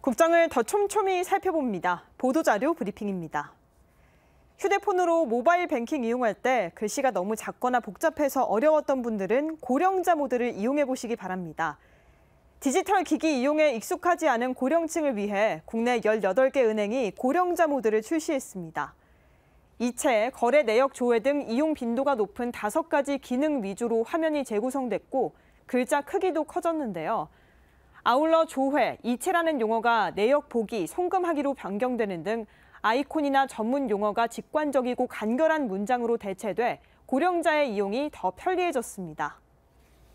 국정을 더 촘촘히 살펴봅니다. 보도자료 브리핑입니다. 휴대폰으로 모바일 뱅킹 이용할 때 글씨가 너무 작거나 복잡해서 어려웠던 분들은 고령자 모드를 이용해 보시기 바랍니다. 디지털 기기 이용에 익숙하지 않은 고령층을 위해 국내 18개 은행이 고령자 모드를 출시했습니다. 이체, 거래 내역 조회 등 이용 빈도가 높은 다섯 가지 기능 위주로 화면이 재구성됐고 글자 크기도 커졌는데요. 아울러 조회, 이체라는 용어가 내역 보기, 송금하기로 변경되는 등 아이콘이나 전문 용어가 직관적이고 간결한 문장으로 대체돼 고령자의 이용이 더 편리해졌습니다.